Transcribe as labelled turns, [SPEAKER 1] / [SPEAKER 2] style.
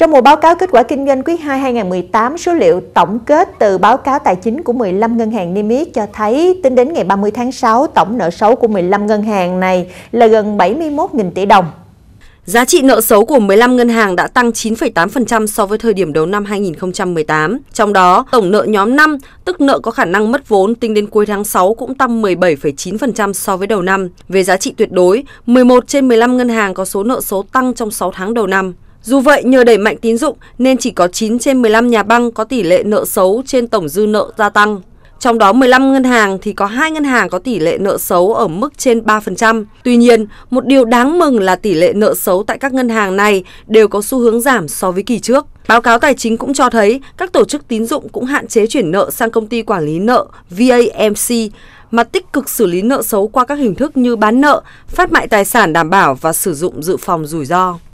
[SPEAKER 1] Trong mùa báo cáo kết quả kinh doanh quý 2 2018, số liệu tổng kết từ báo cáo tài chính của 15 ngân hàng niêm yết cho thấy tính đến ngày 30 tháng 6, tổng nợ xấu của 15 ngân hàng này là gần 71.000 tỷ đồng. Giá trị nợ xấu của 15 ngân hàng đã tăng
[SPEAKER 2] 9,8% so với thời điểm đầu năm 2018. Trong đó, tổng nợ nhóm 5, tức nợ có khả năng mất vốn tính đến cuối tháng 6 cũng tăng 17,9% so với đầu năm. Về giá trị tuyệt đối, 11 trên 15 ngân hàng có số nợ xấu tăng trong 6 tháng đầu năm. Dù vậy, nhờ đẩy mạnh tín dụng nên chỉ có 9 trên 15 nhà băng có tỷ lệ nợ xấu trên tổng dư nợ gia tăng. Trong đó 15 ngân hàng thì có 2 ngân hàng có tỷ lệ nợ xấu ở mức trên 3%. Tuy nhiên, một điều đáng mừng là tỷ lệ nợ xấu tại các ngân hàng này đều có xu hướng giảm so với kỳ trước. Báo cáo tài chính cũng cho thấy các tổ chức tín dụng cũng hạn chế chuyển nợ sang công ty quản lý nợ VAMC mà tích cực xử lý nợ xấu qua các hình thức như bán nợ, phát mại tài sản đảm bảo và sử dụng dự phòng rủi ro.